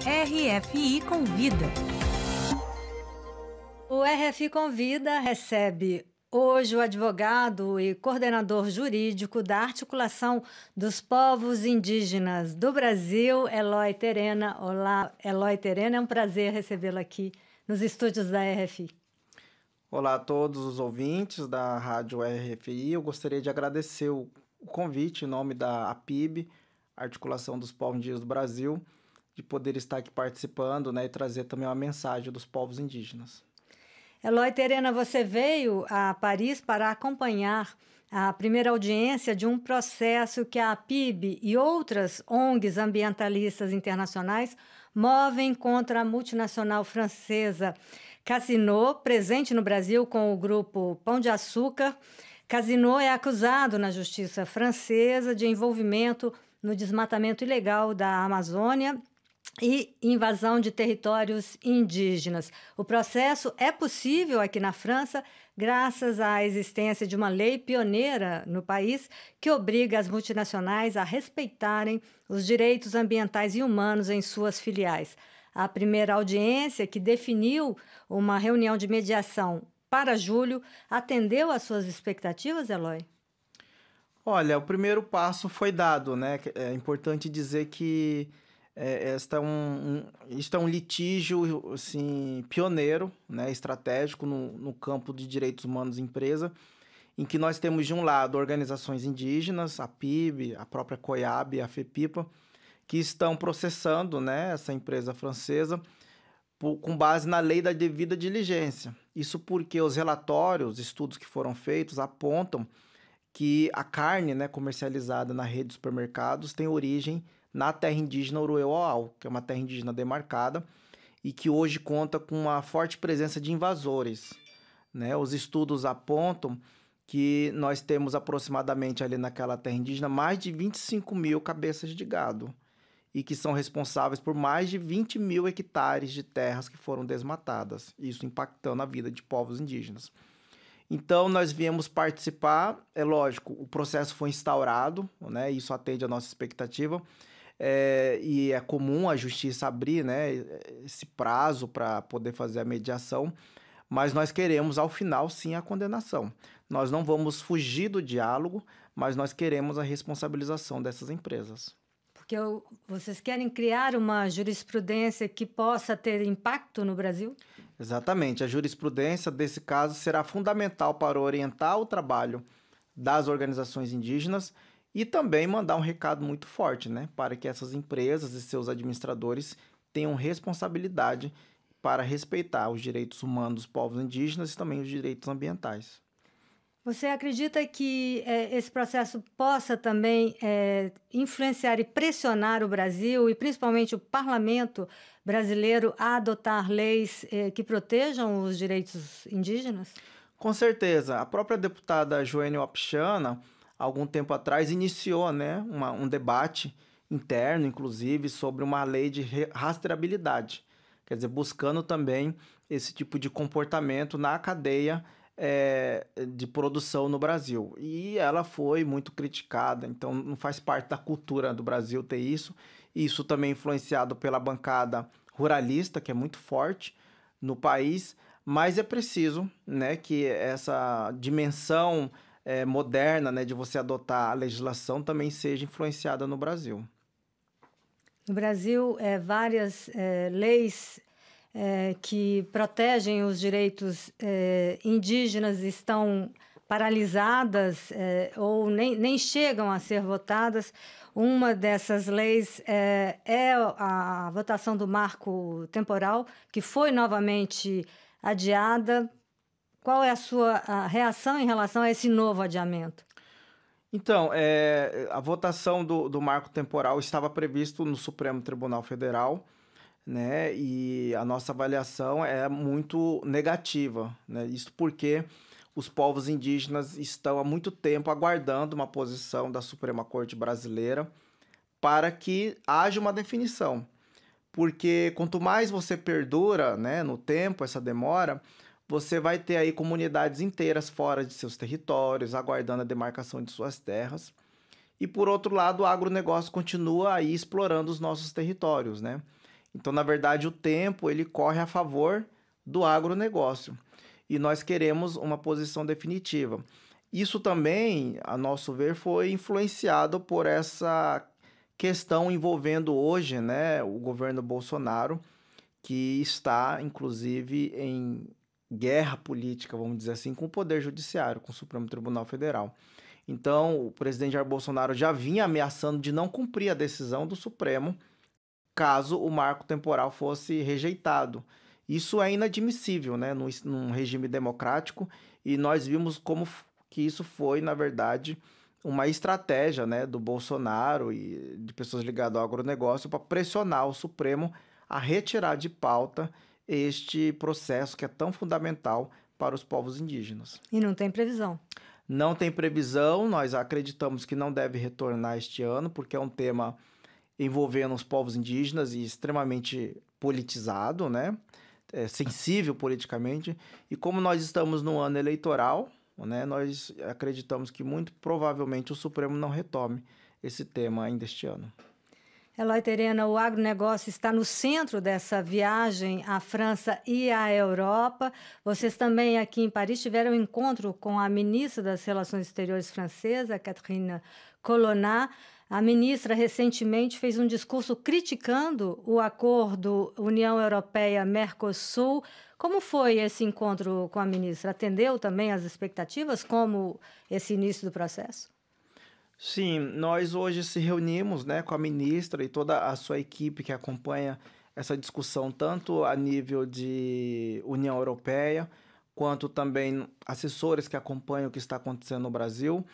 RFI Convida. O RFI Convida recebe hoje o advogado e coordenador jurídico da Articulação dos Povos Indígenas do Brasil, Eloy Terena. Olá, Eloy Terena, é um prazer recebê-lo aqui nos estúdios da RFI. Olá a todos os ouvintes da Rádio RFI. Eu gostaria de agradecer o convite em nome da APIB, Articulação dos Povos Indígenas do Brasil de poder estar aqui participando né, e trazer também uma mensagem dos povos indígenas. Eloy Terena, você veio a Paris para acompanhar a primeira audiência de um processo que a PIB e outras ONGs ambientalistas internacionais movem contra a multinacional francesa Casino, presente no Brasil com o grupo Pão de Açúcar. Casino é acusado na justiça francesa de envolvimento no desmatamento ilegal da Amazônia e invasão de territórios indígenas. O processo é possível aqui na França graças à existência de uma lei pioneira no país que obriga as multinacionais a respeitarem os direitos ambientais e humanos em suas filiais. A primeira audiência, que definiu uma reunião de mediação para julho, atendeu às suas expectativas, Eloy? Olha, o primeiro passo foi dado, né? É importante dizer que é, esta é um, um, isto é um litígio assim, pioneiro, né, estratégico no, no campo de direitos humanos empresa, em que nós temos, de um lado, organizações indígenas, a PIB, a própria COIAB, a FEPIPA, que estão processando né, essa empresa francesa por, com base na lei da devida diligência. Isso porque os relatórios, estudos que foram feitos, apontam que a carne né, comercializada na rede de supermercados tem origem na terra indígena Urueual, que é uma terra indígena demarcada e que hoje conta com uma forte presença de invasores. Né? Os estudos apontam que nós temos aproximadamente ali naquela terra indígena mais de 25 mil cabeças de gado e que são responsáveis por mais de 20 mil hectares de terras que foram desmatadas, isso impactando a vida de povos indígenas. Então, nós viemos participar, é lógico, o processo foi instaurado, né? isso atende à nossa expectativa, é, e é comum a justiça abrir né, esse prazo para poder fazer a mediação, mas nós queremos, ao final, sim, a condenação. Nós não vamos fugir do diálogo, mas nós queremos a responsabilização dessas empresas. Porque eu, vocês querem criar uma jurisprudência que possa ter impacto no Brasil? Exatamente. A jurisprudência desse caso será fundamental para orientar o trabalho das organizações indígenas e também mandar um recado muito forte, né? Para que essas empresas e seus administradores tenham responsabilidade para respeitar os direitos humanos dos povos indígenas e também os direitos ambientais. Você acredita que é, esse processo possa também é, influenciar e pressionar o Brasil e principalmente o parlamento brasileiro a adotar leis é, que protejam os direitos indígenas? Com certeza. A própria deputada Joênia Opchana algum tempo atrás, iniciou né, uma, um debate interno, inclusive, sobre uma lei de rastreabilidade. Quer dizer, buscando também esse tipo de comportamento na cadeia é, de produção no Brasil. E ela foi muito criticada, então não faz parte da cultura do Brasil ter isso. Isso também é influenciado pela bancada ruralista, que é muito forte no país, mas é preciso né, que essa dimensão é, moderna, né, de você adotar a legislação, também seja influenciada no Brasil. No Brasil, é, várias é, leis é, que protegem os direitos é, indígenas estão paralisadas é, ou nem, nem chegam a ser votadas. Uma dessas leis é a votação do marco temporal, que foi novamente adiada qual é a sua a reação em relação a esse novo adiamento? Então, é, a votação do, do marco temporal estava previsto no Supremo Tribunal Federal, né? E a nossa avaliação é muito negativa, né? Isso porque os povos indígenas estão há muito tempo aguardando uma posição da Suprema Corte Brasileira para que haja uma definição. Porque quanto mais você perdura né, no tempo essa demora, você vai ter aí comunidades inteiras fora de seus territórios, aguardando a demarcação de suas terras. E por outro lado, o agronegócio continua aí explorando os nossos territórios, né? Então, na verdade, o tempo ele corre a favor do agronegócio. E nós queremos uma posição definitiva. Isso também, a nosso ver, foi influenciado por essa questão envolvendo hoje, né, o governo Bolsonaro, que está inclusive em guerra política, vamos dizer assim, com o Poder Judiciário, com o Supremo Tribunal Federal. Então, o presidente Jair Bolsonaro já vinha ameaçando de não cumprir a decisão do Supremo caso o marco temporal fosse rejeitado. Isso é inadmissível, né, num, num regime democrático, e nós vimos como que isso foi, na verdade, uma estratégia, né, do Bolsonaro e de pessoas ligadas ao agronegócio para pressionar o Supremo a retirar de pauta este processo que é tão fundamental para os povos indígenas. E não tem previsão. Não tem previsão, nós acreditamos que não deve retornar este ano, porque é um tema envolvendo os povos indígenas e extremamente politizado, né? É, sensível politicamente. E como nós estamos no ano eleitoral, né, nós acreditamos que muito provavelmente o Supremo não retome esse tema ainda este ano. Eloy Terena, o agronegócio está no centro dessa viagem à França e à Europa. Vocês também aqui em Paris tiveram um encontro com a ministra das Relações Exteriores francesa, Catherine Colonna. A ministra recentemente fez um discurso criticando o acordo União Europeia-Mercosul. Como foi esse encontro com a ministra? Atendeu também as expectativas, como esse início do processo? Sim, nós hoje se reunimos né, com a ministra e toda a sua equipe que acompanha essa discussão, tanto a nível de União Europeia, quanto também assessores que acompanham o que está acontecendo no Brasil.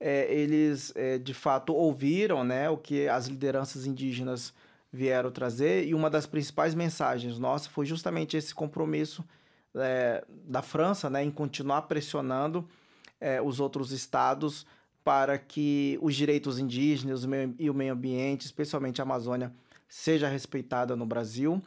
É, eles, é, de fato, ouviram né, o que as lideranças indígenas vieram trazer, e uma das principais mensagens nossa foi justamente esse compromisso é, da França né, em continuar pressionando é, os outros estados para que os direitos indígenas e o meio ambiente, especialmente a Amazônia, seja respeitada no Brasil.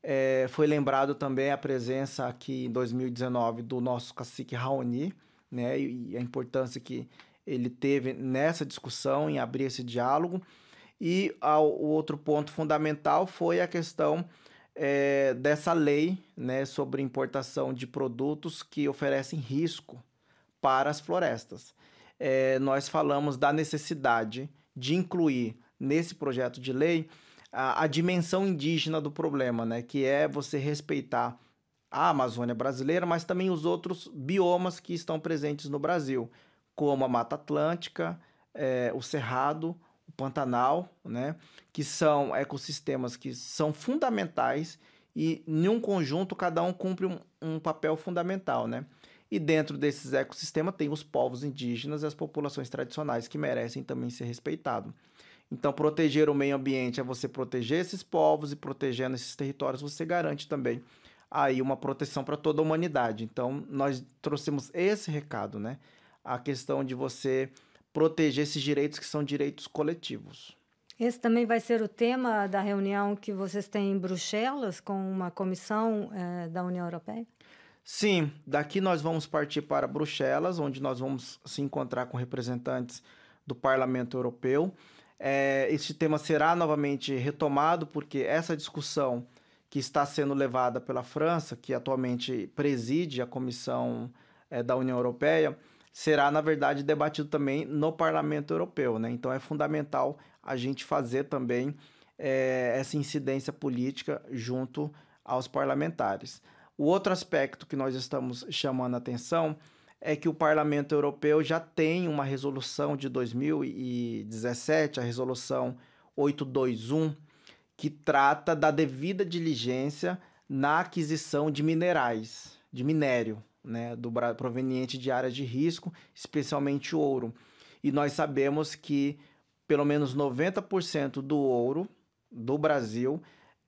É, foi lembrado também a presença aqui em 2019 do nosso cacique Raoni, né, e a importância que ele teve nessa discussão, em abrir esse diálogo. E ao, o outro ponto fundamental foi a questão é, dessa lei né, sobre importação de produtos que oferecem risco para as florestas é, nós falamos da necessidade de incluir nesse projeto de lei a, a dimensão indígena do problema, né? Que é você respeitar a Amazônia brasileira, mas também os outros biomas que estão presentes no Brasil, como a Mata Atlântica, é, o Cerrado, o Pantanal, né, que são ecossistemas que são fundamentais e, em um conjunto, cada um cumpre um, um papel fundamental. Né? E dentro desses ecossistemas tem os povos indígenas e as populações tradicionais que merecem também ser respeitados. Então, proteger o meio ambiente é você proteger esses povos e protegendo esses territórios, você garante também aí uma proteção para toda a humanidade. Então, nós trouxemos esse recado, né? A questão de você proteger esses direitos que são direitos coletivos. Esse também vai ser o tema da reunião que vocês têm em Bruxelas com uma comissão eh, da União Europeia? Sim, daqui nós vamos partir para Bruxelas, onde nós vamos se encontrar com representantes do Parlamento Europeu. É, este tema será novamente retomado, porque essa discussão que está sendo levada pela França, que atualmente preside a Comissão é, da União Europeia, será, na verdade, debatido também no Parlamento Europeu. Né? Então é fundamental a gente fazer também é, essa incidência política junto aos parlamentares. O outro aspecto que nós estamos chamando a atenção é que o Parlamento Europeu já tem uma resolução de 2017, a resolução 821, que trata da devida diligência na aquisição de minerais, de minério, né, do proveniente de áreas de risco, especialmente ouro. E nós sabemos que pelo menos 90% do ouro do Brasil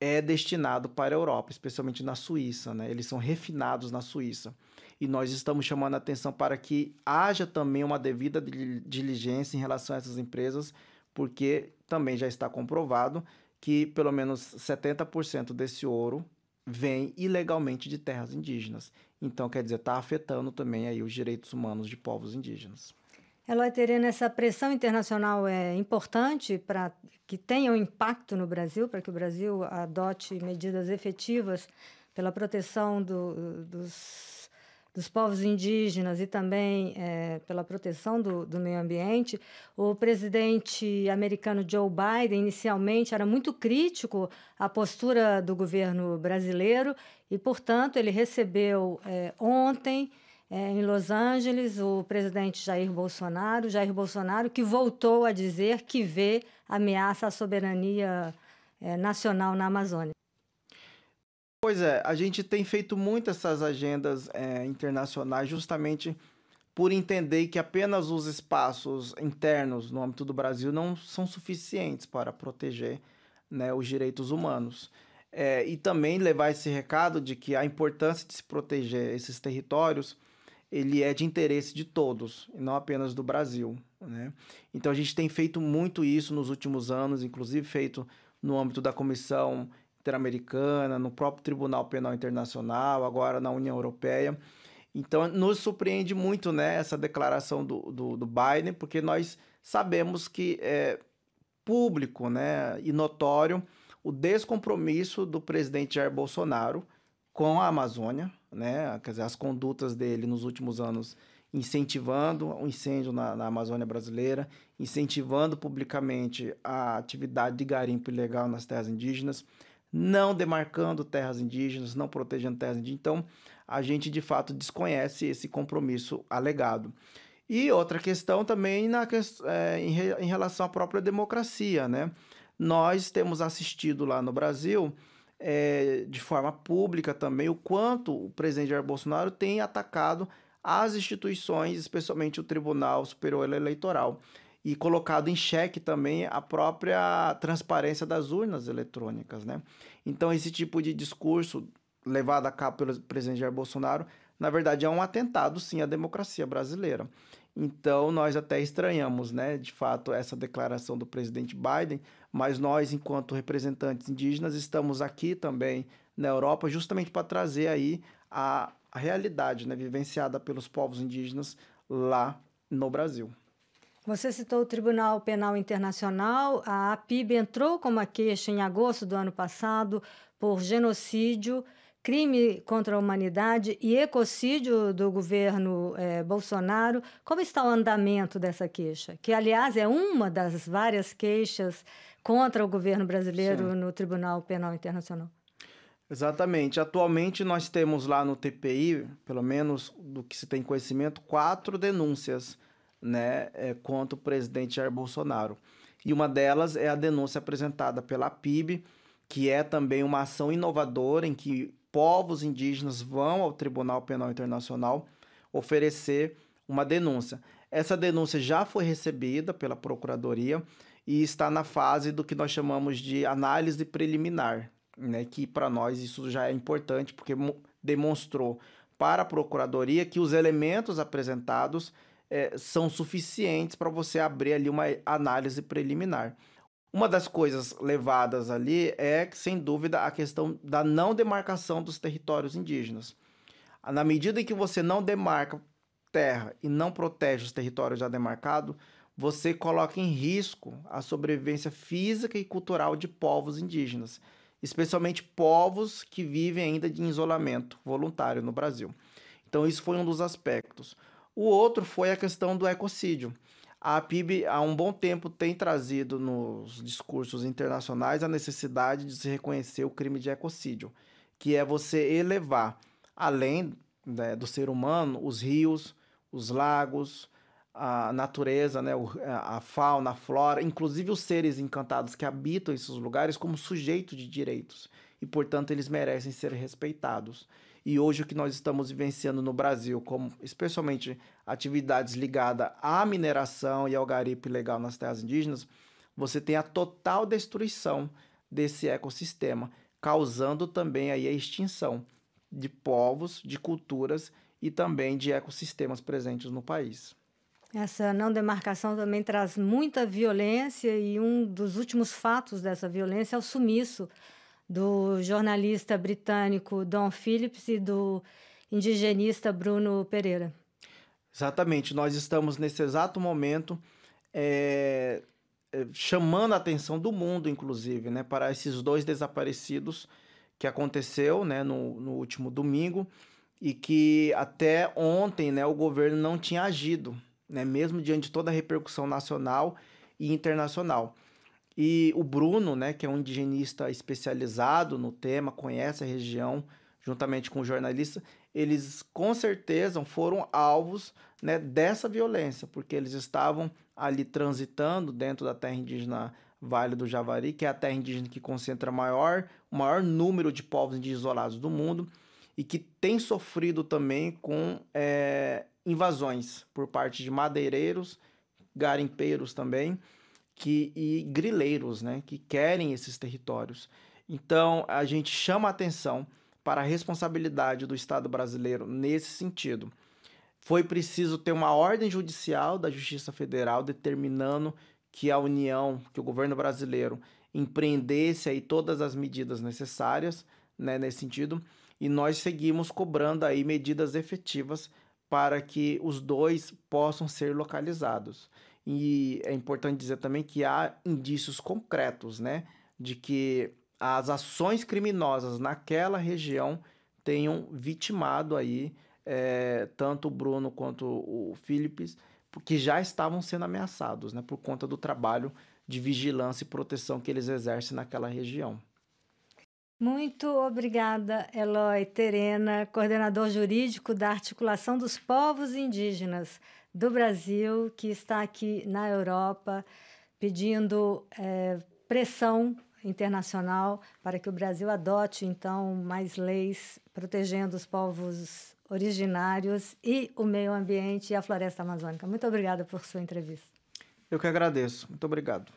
é destinado para a Europa, especialmente na Suíça, né? Eles são refinados na Suíça. E nós estamos chamando a atenção para que haja também uma devida diligência em relação a essas empresas, porque também já está comprovado que pelo menos 70% desse ouro vem ilegalmente de terras indígenas. Então, quer dizer, está afetando também aí os direitos humanos de povos indígenas. Ela, Terena, essa pressão internacional é importante para que tenha um impacto no Brasil, para que o Brasil adote medidas efetivas pela proteção do, dos, dos, povos indígenas e também é, pela proteção do, do meio ambiente. O presidente americano Joe Biden, inicialmente, era muito crítico à postura do governo brasileiro e, portanto, ele recebeu é, ontem é, em Los Angeles, o presidente Jair Bolsonaro, Jair Bolsonaro, que voltou a dizer que vê ameaça à soberania é, nacional na Amazônia. Pois é, a gente tem feito muito essas agendas é, internacionais justamente por entender que apenas os espaços internos no âmbito do Brasil não são suficientes para proteger né, os direitos humanos. É, e também levar esse recado de que a importância de se proteger esses territórios ele é de interesse de todos, não apenas do Brasil. Né? Então a gente tem feito muito isso nos últimos anos, inclusive feito no âmbito da Comissão Interamericana, no próprio Tribunal Penal Internacional, agora na União Europeia. Então nos surpreende muito né, essa declaração do, do, do Biden, porque nós sabemos que é público né, e notório o descompromisso do presidente Jair Bolsonaro com a Amazônia, né? Quer dizer, as condutas dele nos últimos anos incentivando o incêndio na, na, Amazônia brasileira, incentivando publicamente a atividade de garimpo ilegal nas terras indígenas, não demarcando terras indígenas, não protegendo terras indígenas. Então, a gente de fato desconhece esse compromisso alegado. E outra questão também na, é, em, em relação à própria democracia, né? Nós temos assistido lá no Brasil é, de forma pública também o quanto o presidente Jair Bolsonaro tem atacado as instituições, especialmente o Tribunal Superior Eleitoral, e colocado em xeque também a própria transparência das urnas eletrônicas. Né? Então, esse tipo de discurso levado a cabo pelo presidente Jair Bolsonaro, na verdade, é um atentado, sim, à democracia brasileira. Então, nós até estranhamos, né, de fato, essa declaração do presidente Biden, mas nós, enquanto representantes indígenas, estamos aqui também na Europa justamente para trazer aí a, a realidade né, vivenciada pelos povos indígenas lá no Brasil. Você citou o Tribunal Penal Internacional. A APIB entrou com uma queixa em agosto do ano passado por genocídio, crime contra a humanidade e ecocídio do governo eh, Bolsonaro. Como está o andamento dessa queixa? Que, aliás, é uma das várias queixas contra o governo brasileiro Sim. no Tribunal Penal Internacional. Exatamente. Atualmente nós temos lá no TPI, pelo menos do que se tem conhecimento, quatro denúncias né, é, contra o presidente Jair Bolsonaro. E uma delas é a denúncia apresentada pela PIB, que é também uma ação inovadora em que povos indígenas vão ao Tribunal Penal Internacional oferecer uma denúncia. Essa denúncia já foi recebida pela Procuradoria, e está na fase do que nós chamamos de análise preliminar, né? Que para nós isso já é importante porque demonstrou para a procuradoria que os elementos apresentados é, são suficientes para você abrir ali uma análise preliminar. Uma das coisas levadas ali é, sem dúvida, a questão da não demarcação dos territórios indígenas. Na medida em que você não demarca terra e não protege os territórios já demarcados, você coloca em risco a sobrevivência física e cultural de povos indígenas, especialmente povos que vivem ainda de isolamento voluntário no Brasil. Então, isso foi um dos aspectos. O outro foi a questão do ecocídio. A PIB há um bom tempo tem trazido nos discursos internacionais a necessidade de se reconhecer o crime de ecocídio, que é você elevar, além né, do ser humano, os rios, os lagos, a natureza, né, é, a fauna, a flora, inclusive os seres encantados que habitam esses lugares como sujeito de direitos e, portanto, eles merecem ser respeitados. E hoje o que nós estamos vivenciando no Brasil, como especialmente atividades ligadas à mineração e ao garimpo ilegal nas terras indígenas, você tem a total destruição desse ecossistema, causando também aí a extinção de povos, de culturas e também de ecossistemas presentes no país. Essa não demarcação também traz muita violência e um dos últimos fatos dessa violência é o sumiço do jornalista britânico Don Phillips e do indigenista Bruno Pereira. Exatamente, nós estamos nesse exato momento é, é chamando a atenção do mundo, inclusive, né, para esses dois desaparecidos que aconteceu né, no, no último domingo e que até ontem né, o governo não tinha agido né? Mesmo diante de toda a repercussão nacional e internacional. E o Bruno, né, que é um indigenista especializado no tema, conhece a região, juntamente com o jornalista, eles com certeza foram alvos né, dessa violência, porque eles estavam ali transitando dentro da terra indígena Vale do Javari, que é a terra indígena que concentra maior, o maior número de povos isolados do mundo e que tem sofrido também com é, invasões por parte de madeireiros, garimpeiros também, que, e grileiros, né, que querem esses territórios. Então, a gente chama a atenção para a responsabilidade do Estado brasileiro nesse sentido. Foi preciso ter uma ordem judicial da Justiça Federal determinando que a União, que o governo brasileiro empreendesse aí todas as medidas necessárias, né, nesse sentido, e nós seguimos cobrando aí medidas efetivas para que os dois possam ser localizados. E é importante dizer também que há indícios concretos, né, de que as ações criminosas naquela região tenham vitimado aí é, tanto o Bruno quanto o Philips, que já estavam sendo ameaçados, né, por conta do trabalho de vigilância e proteção que eles exercem naquela região. Muito obrigada, Eloy Terena, coordenador jurídico da Articulação dos Povos Indígenas do Brasil, que está aqui na Europa pedindo é, pressão internacional para que o Brasil adote, então, mais leis protegendo os povos originários e o meio ambiente e a floresta amazônica. Muito obrigada por sua entrevista. Eu que agradeço. Muito obrigado.